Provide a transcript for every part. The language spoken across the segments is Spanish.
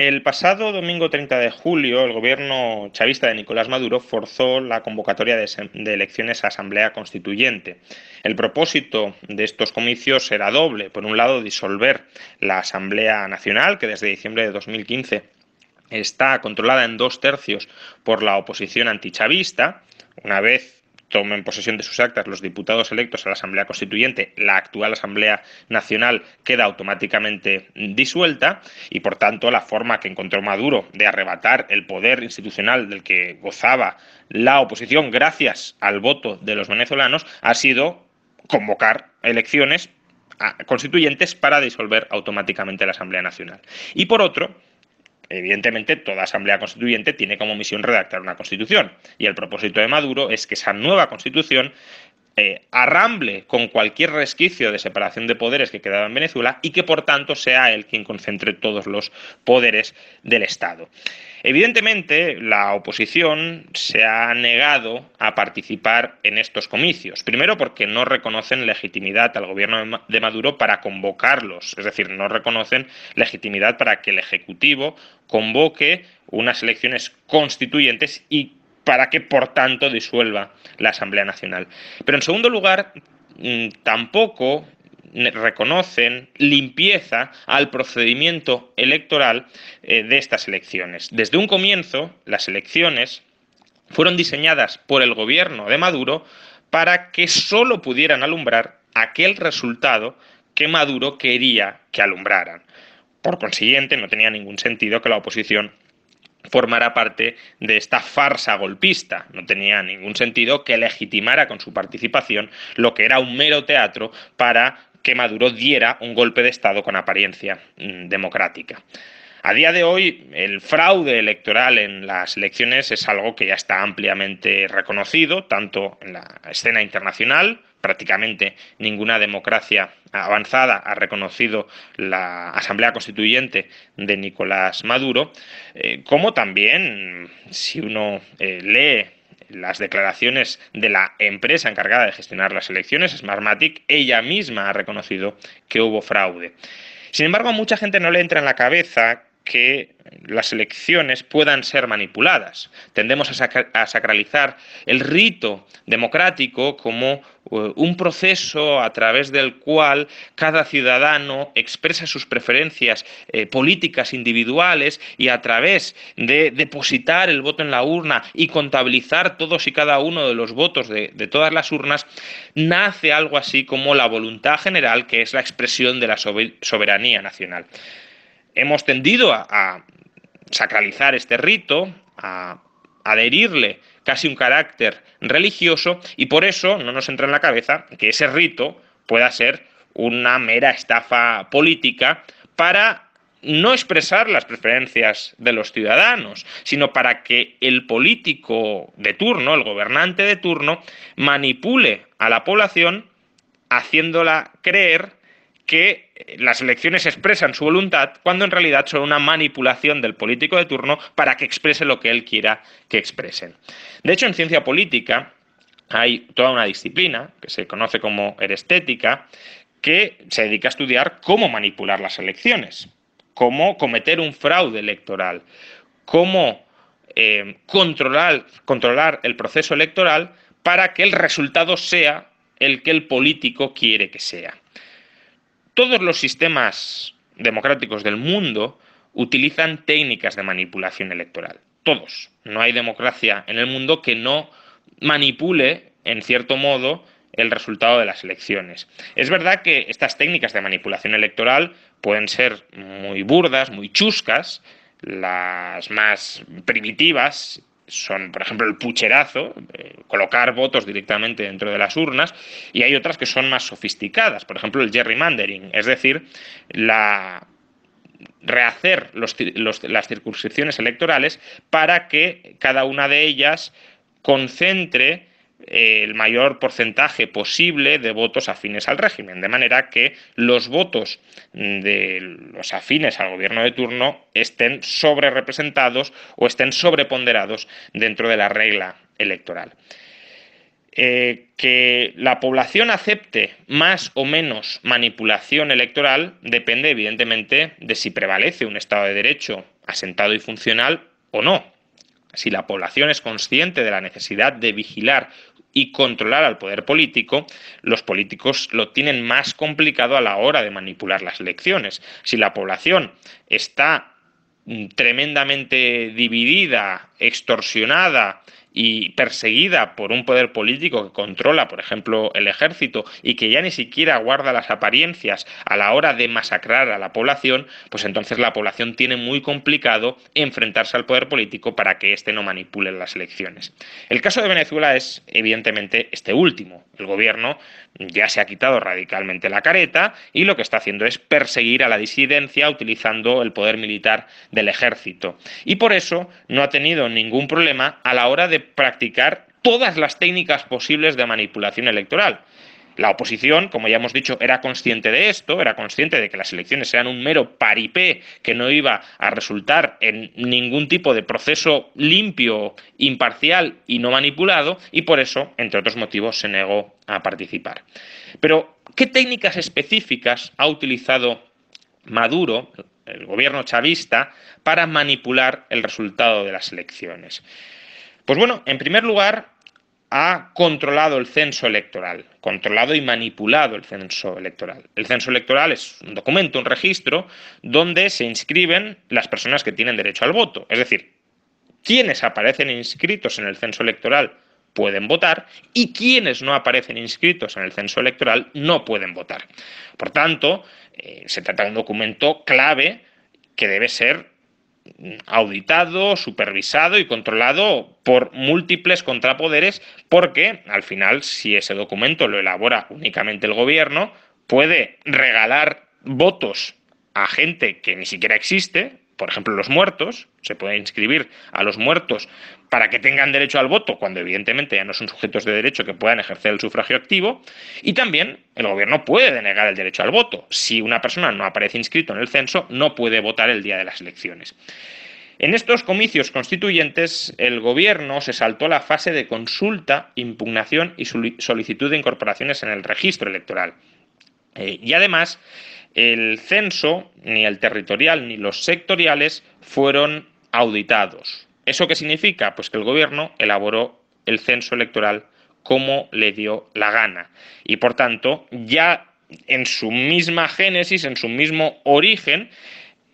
El pasado domingo 30 de julio, el gobierno chavista de Nicolás Maduro forzó la convocatoria de elecciones a Asamblea Constituyente. El propósito de estos comicios era doble. Por un lado, disolver la Asamblea Nacional, que desde diciembre de 2015 está controlada en dos tercios por la oposición antichavista. Una vez tomen posesión de sus actas los diputados electos a la Asamblea Constituyente, la actual Asamblea Nacional queda automáticamente disuelta y, por tanto, la forma que encontró Maduro de arrebatar el poder institucional del que gozaba la oposición gracias al voto de los venezolanos ha sido convocar elecciones constituyentes para disolver automáticamente la Asamblea Nacional. Y por otro, Evidentemente, toda asamblea constituyente tiene como misión redactar una constitución y el propósito de Maduro es que esa nueva constitución eh, arramble con cualquier resquicio de separación de poderes que quedaba en Venezuela y que por tanto sea él quien concentre todos los poderes del Estado. Evidentemente, la oposición se ha negado a participar en estos comicios. Primero, porque no reconocen legitimidad al gobierno de Maduro para convocarlos, es decir, no reconocen legitimidad para que el Ejecutivo convoque unas elecciones constituyentes y para que, por tanto, disuelva la Asamblea Nacional. Pero, en segundo lugar, mm, tampoco reconocen limpieza al procedimiento electoral eh, de estas elecciones. Desde un comienzo, las elecciones fueron diseñadas por el gobierno de Maduro para que solo pudieran alumbrar aquel resultado que Maduro quería que alumbraran. Por consiguiente, no tenía ningún sentido que la oposición formara parte de esta farsa golpista. No tenía ningún sentido que legitimara con su participación lo que era un mero teatro para que Maduro diera un golpe de Estado con apariencia mm, democrática. A día de hoy, el fraude electoral en las elecciones es algo que ya está ampliamente reconocido, tanto en la escena internacional, prácticamente ninguna democracia avanzada ha reconocido la Asamblea Constituyente de Nicolás Maduro, eh, como también, si uno eh, lee las declaraciones de la empresa encargada de gestionar las elecciones, Smartmatic, ella misma ha reconocido que hubo fraude. Sin embargo, a mucha gente no le entra en la cabeza que las elecciones puedan ser manipuladas. Tendemos a, sacralizar el rito democrático como eh, un proceso a través del cual cada ciudadano expresa sus preferencias eh, políticas individuales y a través de depositar el voto en la urna y contabilizar todos y cada uno de los votos de, todas las urnas, nace algo así como la voluntad general que es la expresión de la soberanía nacional hemos tendido a, sacralizar este rito, a adherirle casi un carácter religioso y por eso no nos entra en la cabeza que ese rito pueda ser una mera estafa política para no expresar las preferencias de los ciudadanos, sino para que el político de turno, el gobernante de turno, manipule a la población haciéndola creer que eh, las elecciones expresan su voluntad cuando en realidad son una manipulación del político de turno para que exprese lo que él quiera que expresen. De hecho, en ciencia política hay toda una disciplina que se conoce como herestética que se dedica a estudiar cómo manipular las elecciones, cómo cometer un fraude electoral, cómo eh, controlar, controlar el proceso electoral para que el resultado sea el que el político quiere que sea. Todos los sistemas democráticos del mundo utilizan técnicas de manipulación electoral. Todos. No hay democracia en el mundo que no manipule, en cierto modo, el resultado de las elecciones. Es verdad que estas técnicas de manipulación electoral pueden ser muy burdas, muy chuscas, las más primitivas son, por ejemplo, el pucherazo, colocar votos directamente dentro de las urnas, y hay otras que son más sofisticadas, por ejemplo, el gerrymandering, es decir, la rehacer las circunscripciones electorales para que cada una de ellas concentre el mayor porcentaje posible de votos afines al régimen, de manera que los votos de los afines al gobierno de turno estén sobre representados o estén sobreponderados dentro de la regla electoral. Eh, que la población acepte más o menos manipulación electoral depende evidentemente de si prevalece un Estado de Derecho asentado y funcional o no. Si la población es consciente de la necesidad de vigilar y controlar al poder político, los políticos lo tienen más complicado a la hora de manipular las elecciones. Si la población está mm, tremendamente dividida, extorsionada, y perseguida por un poder político que controla, por ejemplo, el ejército y que ya ni siquiera guarda las apariencias a la hora de masacrar a la población, pues entonces la población tiene muy complicado enfrentarse al poder político para que éste no manipule las elecciones. El caso de Venezuela es evidentemente este último. El gobierno ya se ha quitado radicalmente la careta y lo que está haciendo es perseguir a la disidencia utilizando el poder militar del ejército. Y por eso no ha tenido ningún problema a la hora de practicar todas las técnicas posibles de manipulación electoral. La oposición, como ya hemos dicho, era consciente de esto, era consciente de que las elecciones eran un mero paripé que no iba a resultar en ningún tipo de proceso limpio, imparcial y no manipulado, y por eso, entre otros motivos, se negó a participar. Pero, ¿qué técnicas específicas ha utilizado Maduro, el gobierno chavista, para manipular el resultado de las elecciones? Pues bueno, en primer lugar, ha controlado el censo electoral, controlado y manipulado el censo electoral. El censo electoral es un documento, un registro, donde se inscriben las personas que tienen derecho al voto. Es decir, quienes aparecen inscritos en el censo electoral pueden votar y quienes no aparecen inscritos en el censo electoral no pueden votar. Por tanto, eh, se trata de un documento clave que debe ser auditado, supervisado y controlado por múltiples contrapoderes, porque al final, si ese documento lo elabora únicamente el gobierno, puede regalar votos a gente que ni siquiera existe, por ejemplo, los muertos, se puede inscribir a los muertos para que tengan derecho al voto, cuando evidentemente ya no son sujetos de derecho que puedan ejercer el sufragio activo, y también el gobierno puede denegar el derecho al voto. Si una persona no aparece inscrito en el censo, no puede votar el día de las elecciones. En estos comicios constituyentes, el gobierno se saltó la fase de consulta, impugnación y solicitud de incorporaciones en el registro electoral. Eh, y además, el censo, ni el territorial, ni los sectoriales fueron auditados. ¿Eso qué significa? Pues que el gobierno elaboró el censo electoral como le dio la gana. Y por tanto, ya en su misma génesis, en su mismo origen,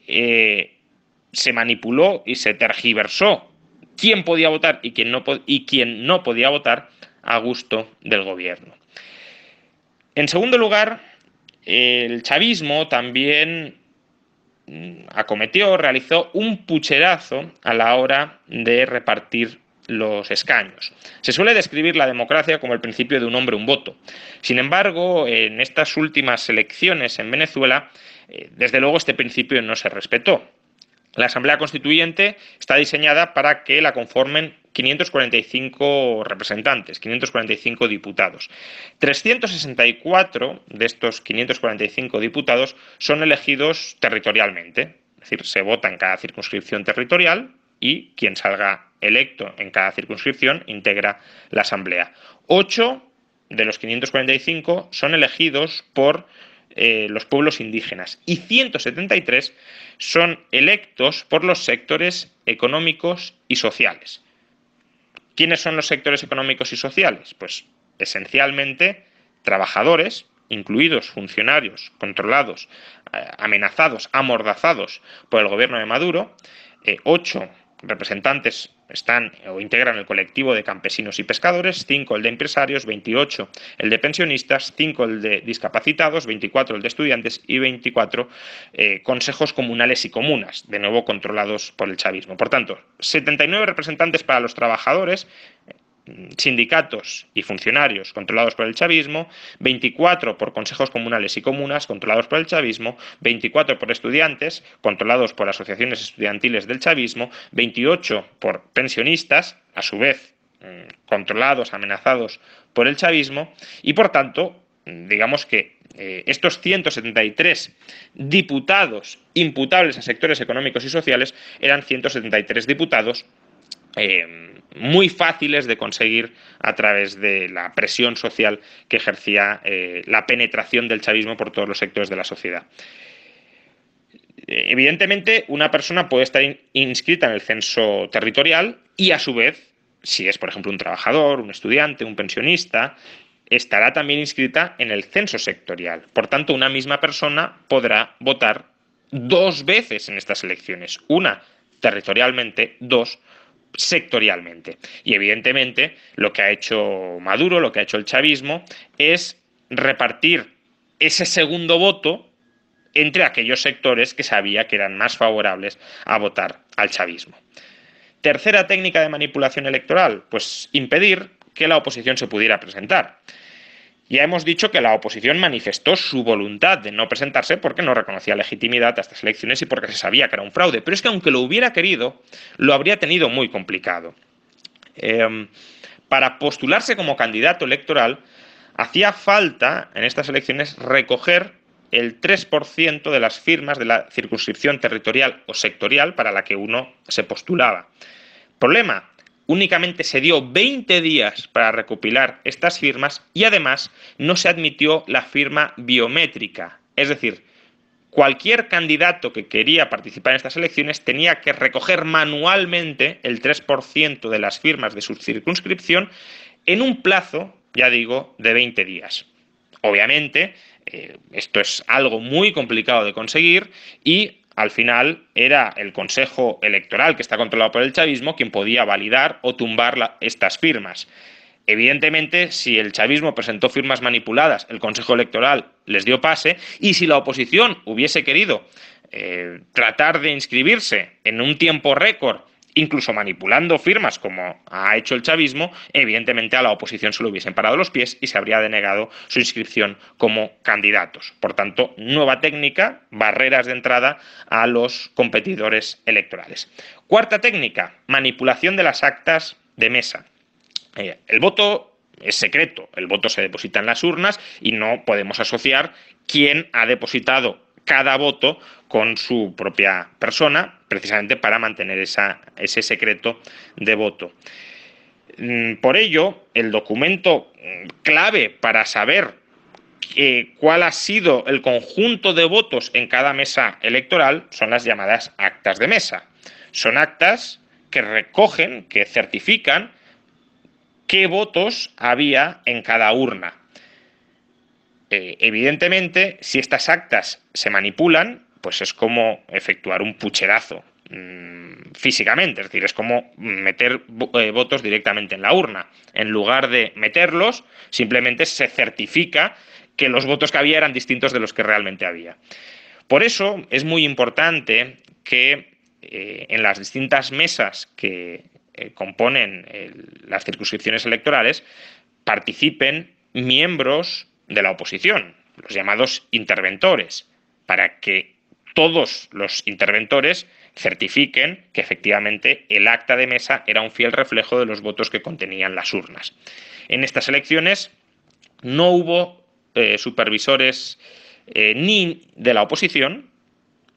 eh, se manipuló y se tergiversó quién podía votar y y quién no podía votar a gusto del gobierno. En segundo lugar, el chavismo también mm, acometió, realizó un pucherazo a la hora de repartir los escaños. Se suele describir la democracia como el principio de un hombre un voto. Sin embargo, en estas últimas elecciones en Venezuela, eh, desde luego este principio no se respetó. La Asamblea Constituyente está diseñada para que la conformen 545 representantes, 545 diputados. 364 de estos 545 diputados son elegidos territorialmente, es decir, se vota en cada circunscripción territorial y quien salga electo en cada circunscripción integra la Asamblea. 8 de los 545 son elegidos por eh, los pueblos indígenas y 173 son electos por los sectores económicos y sociales. ¿Quiénes son los sectores económicos y sociales? Pues esencialmente trabajadores, incluidos funcionarios controlados, eh, amenazados, amordazados por el gobierno de Maduro, eh, ocho representantes están o integran el colectivo de campesinos y pescadores, 5 el de empresarios, 28 el de pensionistas, 5 el de discapacitados, 24 el de estudiantes y 24 eh, consejos comunales y comunas, de nuevo controlados por el chavismo. Por tanto, 79 representantes para los trabajadores, sindicatos y funcionarios controlados por el chavismo, 24 por consejos comunales y comunas controlados por el chavismo, 24 por estudiantes controlados por asociaciones estudiantiles del chavismo, 28 por pensionistas, a su vez mm, controlados, amenazados por el chavismo, y por tanto, mm, digamos que eh, estos 173 diputados imputables a sectores económicos y sociales eran 173 diputados Em, muy fáciles de conseguir a través de la presión social que ejercía eh, la penetración del chavismo por todos los sectores de la sociedad. Evidentemente, una persona puede estar inscrita en el censo territorial y, a su vez, si es, por ejemplo, un trabajador, un estudiante, un pensionista, estará también inscrita en el censo sectorial. Por tanto, una misma persona podrá votar dos veces en estas elecciones, una territorialmente, dos sectorialmente. Y evidentemente lo que ha hecho Maduro, lo que ha hecho el chavismo, es repartir ese segundo voto entre aquellos sectores que sabía que eran más favorables a votar al chavismo. Tercera técnica de manipulación electoral, pues impedir que la oposición se pudiera presentar. Ya hemos dicho que la oposición manifestó su voluntad de no presentarse porque no reconocía legitimidad a estas elecciones y porque se sabía que era un fraude. Pero es que aunque lo hubiera querido, lo habría tenido muy complicado. Em, para postularse como candidato electoral, hacía falta en estas elecciones recoger el 3% de las firmas de la circunscripción territorial o sectorial para la que uno se postulaba. Problema, únicamente se dio 20 días para recopilar estas firmas y además no se admitió la firma biométrica. Es decir, cualquier candidato que quería participar en estas elecciones tenía que recoger manualmente el 3% de las firmas de su circunscripción en un plazo, ya digo, de 20 días. Obviamente, eh, esto es algo muy complicado de conseguir y al final era el Consejo Electoral, que está controlado por el chavismo, quien podía validar o tumbar estas firmas. Evidentemente, si el chavismo presentó firmas manipuladas, el Consejo Electoral les dio pase, y si la oposición hubiese querido eh, tratar de inscribirse en un tiempo récord incluso manipulando firmas como ha hecho el chavismo, evidentemente a la oposición se le hubiesen parado los pies y se habría denegado su inscripción como candidatos. Por tanto, nueva técnica, barreras de entrada a los competidores electorales. Cuarta técnica, manipulación de las actas de mesa. Eh, el voto es secreto, el voto se deposita en las urnas y no podemos asociar quién ha depositado cada voto con su propia persona, precisamente para mantener ese secreto de voto. Mm, por ello, el documento mm, clave para saber eh, cuál ha sido el conjunto de votos en cada mesa electoral son las llamadas actas de mesa. Son actas que recogen, que certifican qué votos había en cada urna. Eh, evidentemente, si estas actas se manipulan, pues es como efectuar un pucherazo mm, físicamente, es decir, es como meter eh, votos directamente en la urna. En lugar de meterlos, simplemente se certifica que los votos que había eran distintos de los que realmente había. Por eso es muy importante que eh, en las distintas mesas que componen las circunscripciones electorales participen miembros de la oposición, los llamados interventores, para que todos los interventores certifiquen que efectivamente el acta de mesa era un fiel reflejo de los votos que contenían las urnas. En estas elecciones no hubo eh, supervisores eh, ni de la oposición,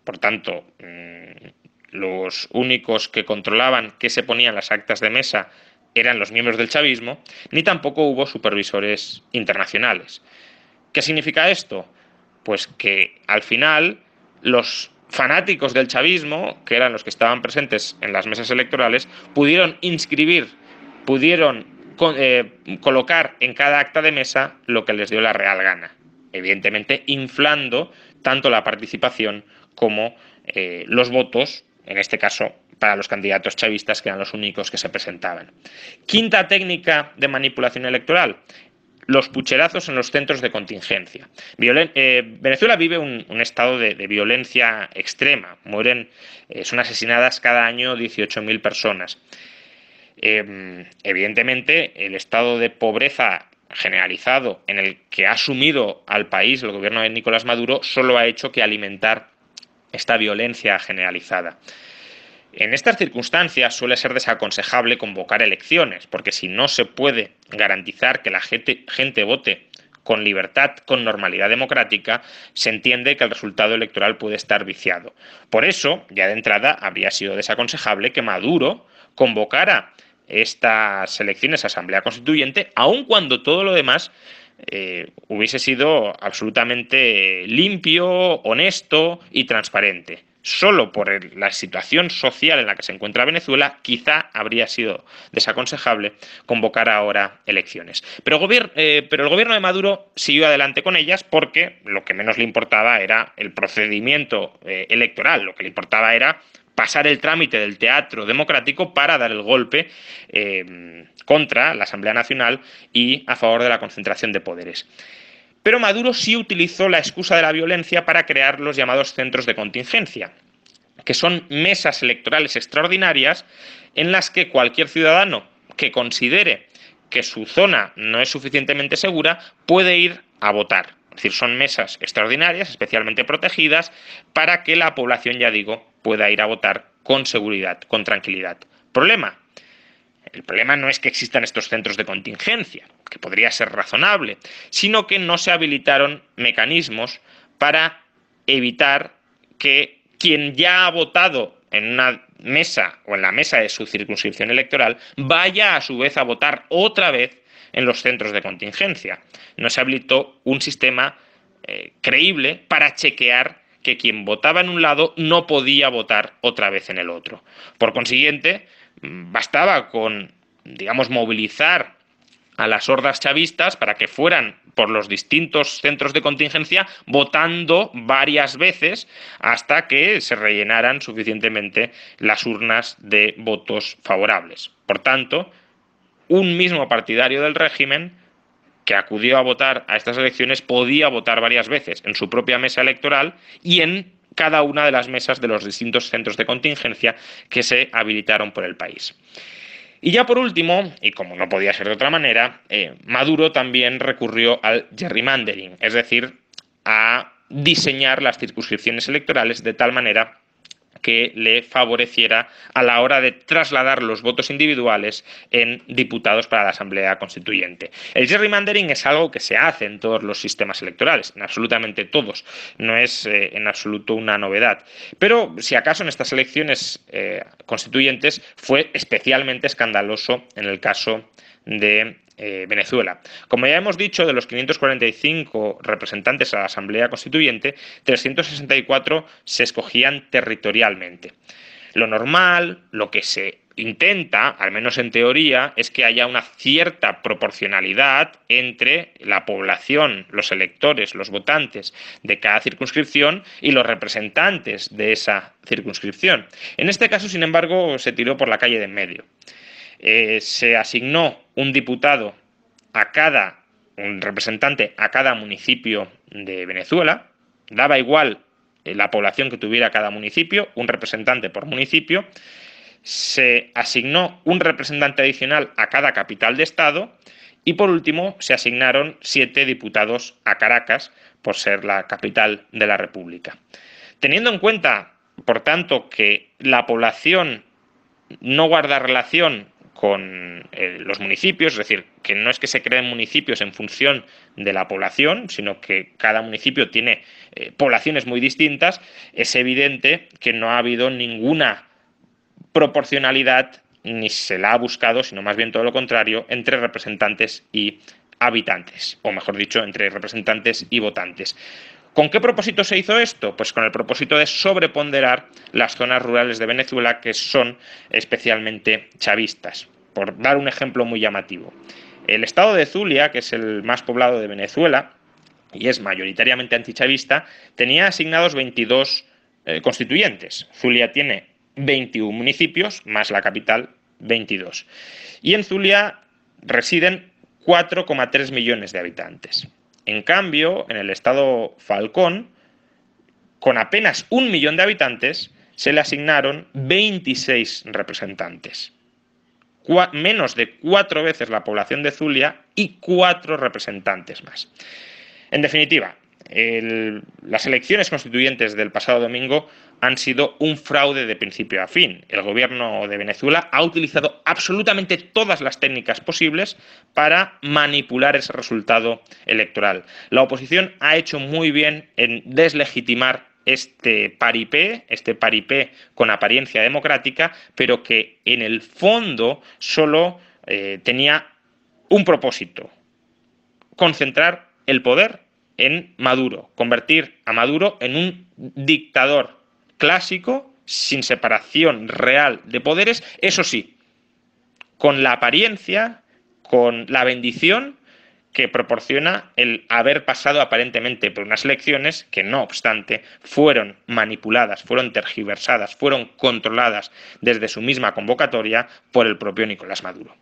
por tanto, mm, los únicos que controlaban qué se ponían las actas de mesa eran los miembros del chavismo, ni tampoco hubo supervisores internacionales. ¿Qué significa esto? Pues que al final los fanáticos del chavismo, que eran los que estaban presentes en las mesas electorales, pudieron inscribir, pudieron eh, colocar en cada acta de mesa lo que les dio la real gana, evidentemente inflando tanto la participación como eh, los votos, en este caso para los candidatos chavistas, que eran los únicos que se presentaban. Quinta técnica de manipulación electoral, los pucherazos en los centros de contingencia. Eh, Venezuela vive un, estado de, violencia extrema. Mueren, eh, son asesinadas cada año 18.000 personas. Em, evidentemente, el estado de pobreza generalizado en el que ha sumido al país el gobierno de Nicolás Maduro solo ha hecho que alimentar esta violencia generalizada. En estas circunstancias suele ser desaconsejable convocar elecciones, porque si no se puede garantizar que la gente, vote con libertad, con normalidad democrática, se entiende que el resultado electoral puede estar viciado. Por eso, ya de entrada, habría sido desaconsejable que Maduro convocara estas elecciones a Asamblea Constituyente, aun cuando todo lo demás eh, hubiese sido absolutamente limpio, honesto y transparente solo por la situación social en la que se encuentra Venezuela, quizá habría sido desaconsejable convocar ahora elecciones. Pero, el eh, gobierno de Maduro siguió adelante con ellas porque lo que menos le importaba era el procedimiento eh, electoral, lo que le importaba era pasar el trámite del teatro democrático para dar el golpe eh, contra la Asamblea Nacional y a favor de la concentración de poderes. Pero Maduro sí utilizó la excusa de la violencia para crear los llamados centros de contingencia, que son mesas electorales extraordinarias en las que cualquier ciudadano que considere que su zona no es suficientemente segura puede ir a votar. Es decir, son mesas extraordinarias, especialmente protegidas, para que la población, ya digo, pueda ir a votar con seguridad, con tranquilidad. Problema, el problema no es que existan estos centros de contingencia, que podría ser razonable, sino que no se habilitaron mecanismos para evitar que quien ya ha votado en una mesa o en la mesa de su circunscripción electoral vaya a su vez a votar otra vez en los centros de contingencia. No se habilitó un sistema eh, creíble para chequear que quien votaba en un lado no podía votar otra vez en el otro. Por consiguiente, bastaba con, digamos, movilizar a las hordas chavistas para que fueran por los distintos centros de contingencia votando varias veces hasta que se rellenaran suficientemente las urnas de votos favorables. Por tanto, un mismo partidario del régimen que acudió a votar a estas elecciones podía votar varias veces en su propia mesa electoral y en cada una de las mesas de los distintos centros de contingencia que se habilitaron por el país. Y ya por último, y como no podía ser de otra manera, eh, Maduro también recurrió al gerrymandering, es decir, a diseñar las circunscripciones electorales de tal manera que le favoreciera a la hora de trasladar los votos individuales en diputados para la Asamblea Constituyente. El gerrymandering es algo que se hace en todos los sistemas electorales, en absolutamente todos, no es eh, en absoluto una novedad. Pero si acaso en estas elecciones eh, constituyentes fue especialmente escandaloso en el caso de eh, Venezuela. Como ya hemos dicho, de los 545 representantes a la Asamblea Constituyente, 364 se escogían territorialmente. Lo normal, lo que se intenta, al menos en teoría, es que haya una cierta proporcionalidad entre la población, los electores, los votantes de cada circunscripción y los representantes de esa circunscripción. En este caso, sin embargo, se tiró por la calle de en medio. Eh, se asignó un diputado a cada, un representante a cada municipio de Venezuela, daba igual eh, la población que tuviera cada municipio, un representante por municipio, se asignó un representante adicional a cada capital de Estado y por último se asignaron siete diputados a Caracas por ser la capital de la República. Teniendo en cuenta, por tanto, que la población no guarda relación con eh, los municipios, es decir, que no es que se creen municipios en función de la población, sino que cada municipio tiene eh, poblaciones muy distintas, es evidente que no ha habido ninguna proporcionalidad, ni se la ha buscado, sino más bien todo lo contrario, entre representantes y habitantes, o mejor dicho, entre representantes y votantes. ¿Con qué propósito se hizo esto? Pues con el propósito de sobreponderar las zonas rurales de Venezuela que son especialmente chavistas, por dar un ejemplo muy llamativo. El estado de Zulia, que es el más poblado de Venezuela y es mayoritariamente antichavista, tenía asignados 22 eh, constituyentes. Zulia tiene 21 municipios, más la capital, 22. Y en Zulia residen 4,3 millones de habitantes. En cambio, en el estado Falcón, con apenas un millón de habitantes, se le asignaron 26 representantes, menos de cuatro veces la población de Zulia y cuatro representantes más. En definitiva, las elecciones constituyentes del pasado domingo han sido un fraude de principio a fin. El gobierno de Venezuela ha utilizado absolutamente todas las técnicas posibles para manipular ese resultado electoral. La oposición ha hecho muy bien en deslegitimar este paripé, este paripé con apariencia democrática, pero que en el fondo solo eh, tenía un propósito, concentrar el poder en Maduro, convertir a Maduro en un dictador clásico, sin separación real de poderes, eso sí, con la apariencia, con la bendición que proporciona el haber pasado aparentemente por unas elecciones que no obstante fueron manipuladas, fueron tergiversadas, fueron controladas desde su misma convocatoria por el propio Nicolás Maduro.